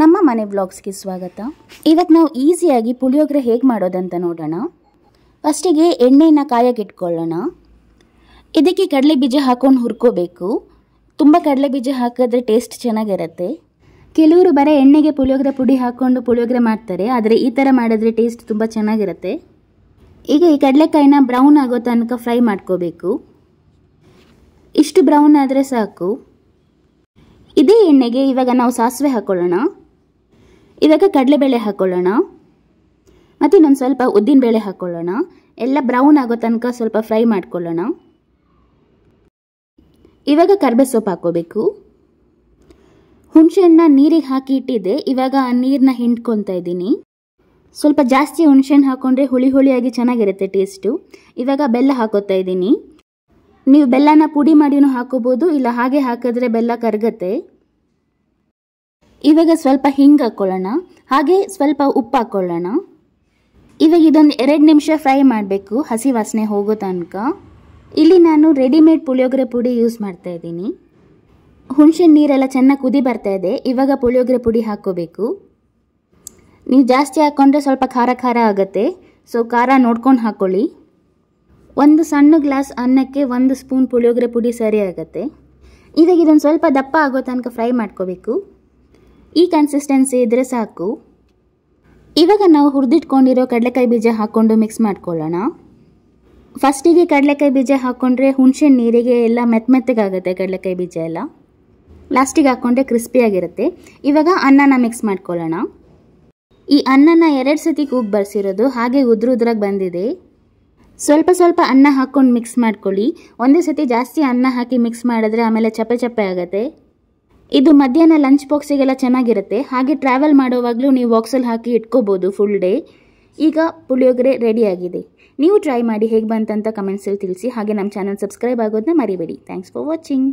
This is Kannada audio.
ನಮ್ಮ ಮನೆ ಬ್ಲಾಗ್ಸ್ಗೆ ಸ್ವಾಗತ ಇವತ್ತು ನಾವು ಈಸಿಯಾಗಿ ಪುಳಿಯೋಗರೆ ಹೇಗೆ ಮಾಡೋದಂತ ನೋಡೋಣ ಫಸ್ಟಿಗೆ ಎಣ್ಣೆಯನ್ನು ಕಾಯಕ್ಕಿಟ್ಕೊಳ್ಳೋಣ ಇದಕ್ಕೆ ಕಡಲೆ ಬೀಜ ಹಾಕೊಂಡು ಹುರ್ಕೋಬೇಕು ತುಂಬ ಕಡಲೆ ಬೀಜ ಹಾಕಿದ್ರೆ ಟೇಸ್ಟ್ ಚೆನ್ನಾಗಿರುತ್ತೆ ಕೆಲವರು ಬರೀ ಎಣ್ಣೆಗೆ ಪುಳಿಯೋಗರೆ ಪುಡಿ ಹಾಕ್ಕೊಂಡು ಪುಳಿಯೋಗರೆ ಮಾಡ್ತಾರೆ ಆದರೆ ಈ ಥರ ಮಾಡಿದ್ರೆ ಟೇಸ್ಟ್ ತುಂಬ ಚೆನ್ನಾಗಿರುತ್ತೆ ಈಗ ಈ ಕಡಲೆಕಾಯಿನ ಬ್ರೌನ್ ಆಗೋ ತನಕ ಫ್ರೈ ಮಾಡ್ಕೋಬೇಕು ಇಷ್ಟು ಬ್ರೌನ್ ಆದರೆ ಸಾಕು ಇದೇ ಎಣ್ಣೆಗೆ ಇವಾಗ ನಾವು ಸಾಸಿವೆ ಹಾಕೊಳ್ಳೋಣ ಇವಾಗ ಕಡಲೆಬೇಳೆ ಹಾಕೊಳ್ಳೋಣ ಮತ್ತು ಇನ್ನೊಂದು ಸ್ವಲ್ಪ ಉದ್ದಿನಬೇಳೆ ಹಾಕ್ಕೊಳ್ಳೋಣ ಎಲ್ಲ ಬ್ರೌನ್ ಆಗೋ ತನಕ ಸ್ವಲ್ಪ ಫ್ರೈ ಮಾಡ್ಕೊಳ್ಳೋಣ ಇವಾಗ ಕರ್ಬೆ ಸೊಪ್ಪು ಹಾಕೋಬೇಕು ಹುಣಸೆಹಣ್ಣ ನೀರಿಗೆ ಹಾಕಿ ಇಟ್ಟಿದ್ದೆ ಇವಾಗ ಆ ನೀರನ್ನ ಹಿಂಡ್ಕೊತಾ ಇದ್ದೀನಿ ಸ್ವಲ್ಪ ಜಾಸ್ತಿ ಹುಣಸೆಹಣ್ಣು ಹಾಕ್ಕೊಂಡ್ರೆ ಹುಳಿ ಹುಳಿಯಾಗಿ ಚೆನ್ನಾಗಿರುತ್ತೆ ಟೇಸ್ಟು ಇವಾಗ ಬೆಲ್ಲ ಹಾಕೋತಾ ಇದ್ದೀನಿ ನೀವು ಬೆಲ್ಲನ ಪುಡಿ ಮಾಡಿನೂ ಹಾಕೋಬೋದು ಇಲ್ಲ ಹಾಗೆ ಹಾಕಿದ್ರೆ ಬೆಲ್ಲ ಕರಗತ್ತೆ ಇವಾಗ ಸ್ವಲ್ಪ ಹಿಂಗೆ ಹಾಕ್ಕೊಳ್ಳೋಣ ಹಾಗೆ ಸ್ವಲ್ಪ ಉಪ್ಪು ಹಾಕ್ಕೊಳ್ಳೋಣ ಇವಾಗ ಇದೊಂದು ಎರಡು ನಿಮಿಷ ಫ್ರೈ ಮಾಡಬೇಕು ಹಸಿ ವಾಸನೆ ಹೋಗೋ ತನಕ ಇಲ್ಲಿ ನಾನು ರೆಡಿಮೇಡ್ ಪುಳಿಯೋಗರೆ ಪುಡಿ ಯೂಸ್ ಮಾಡ್ತಾ ಇದ್ದೀನಿ ಹುಣಸೆ ನೀರೆಲ್ಲ ಚೆನ್ನಾಗಿ ಕುದಿ ಬರ್ತಾ ಇದೆ ಇವಾಗ ಪುಳಿಯೋಗರೆ ಪುಡಿ ಹಾಕ್ಕೋಬೇಕು ನೀವು ಜಾಸ್ತಿ ಹಾಕ್ಕೊಂಡ್ರೆ ಸ್ವಲ್ಪ ಖಾರ ಖಾರ ಆಗುತ್ತೆ ಸೊ ಖಾರ ನೋಡ್ಕೊಂಡು ಹಾಕ್ಕೊಳ್ಳಿ ಒಂದು ಸಣ್ಣ ಗ್ಲಾಸ್ ಅನ್ನಕ್ಕೆ ಒಂದು ಸ್ಪೂನ್ ಪುಳಿಯೋಗರೆ ಪುಡಿ ಸರಿ ಆಗುತ್ತೆ ಇವಾಗ ಇದೊಂದು ಸ್ವಲ್ಪ ದಪ್ಪ ಆಗೋ ತನಕ ಫ್ರೈ ಮಾಡ್ಕೋಬೇಕು ಈ ಕನ್ಸಿಸ್ಟೆನ್ಸಿ ಇದ್ದರೆ ಸಾಕು ಇವಾಗ ನಾವು ಹುರಿದಿಟ್ಕೊಂಡಿರೋ ಕಡಲೆಕಾಯಿ ಬೀಜ ಹಾಕ್ಕೊಂಡು ಮಿಕ್ಸ್ ಮಾಡ್ಕೊಳ್ಳೋಣ ಫಸ್ಟಿಗೆ ಕಡಲೆಕಾಯಿ ಬೀಜ ಹಾಕ್ಕೊಂಡ್ರೆ ಹುಣಸೆ ನೀರಿಗೆ ಎಲ್ಲ ಮೆತ್ತ ಮೆತ್ತಗಾಗುತ್ತೆ ಕಡಲೆಕಾಯಿ ಬೀಜ ಎಲ್ಲ ಲಾಸ್ಟಿಗೆ ಹಾಕ್ಕೊಂಡ್ರೆ ಕ್ರಿಸ್ಪಿಯಾಗಿರುತ್ತೆ ಇವಾಗ ಅನ್ನನ ಮಿಕ್ಸ್ ಮಾಡ್ಕೊಳ್ಳೋಣ ಈ ಅನ್ನನ ಎರಡು ಸತಿ ಕೂಗ್ ಬರ್ಸಿರೋದು ಹಾಗೆ ಉದ್ರ ಉದ್ರಾಗಿ ಬಂದಿದೆ ಸ್ವಲ್ಪ ಸ್ವಲ್ಪ ಅನ್ನ ಹಾಕ್ಕೊಂಡು ಮಿಕ್ಸ್ ಮಾಡ್ಕೊಳ್ಳಿ ಒಂದೇ ಸತಿ ಜಾಸ್ತಿ ಅನ್ನ ಹಾಕಿ ಮಿಕ್ಸ್ ಮಾಡಿದ್ರೆ ಆಮೇಲೆ ಚಪ್ಪೆ ಚಪ್ಪೆ ಆಗುತ್ತೆ ಇದು ಮಧ್ಯಾಹ್ನ ಲಂಚ್ ಬಾಕ್ಸಿಗೆಲ್ಲ ಚೆನ್ನಾಗಿರುತ್ತೆ ಹಾಗೆ ಟ್ರಾವೆಲ್ ಮಾಡುವಾಗಲೂ ನೀವು ಬಾಕ್ಸಲ್ಲಿ ಹಾಕಿ ಇಟ್ಕೋಬೋದು ಫುಲ್ ಡೇ ಈಗ ಪುಳಿಯೋಗರೆ ರೆಡಿಯಾಗಿದೆ ನೀವು ಟ್ರೈ ಮಾಡಿ ಹೇಗೆ ಬಂತಂತ ಕಮೆಂಟ್ಸಲ್ಲಿ ತಿಳಿಸಿ ಹಾಗೆ ನಮ್ಮ ಚಾನಲ್ ಸಬ್ಸ್ಕ್ರೈಬ್ ಆಗೋದನ್ನ ಮರಿಬೇಡಿ ಥ್ಯಾಂಕ್ಸ್ ಫಾರ್ ವಾಚಿಂಗ್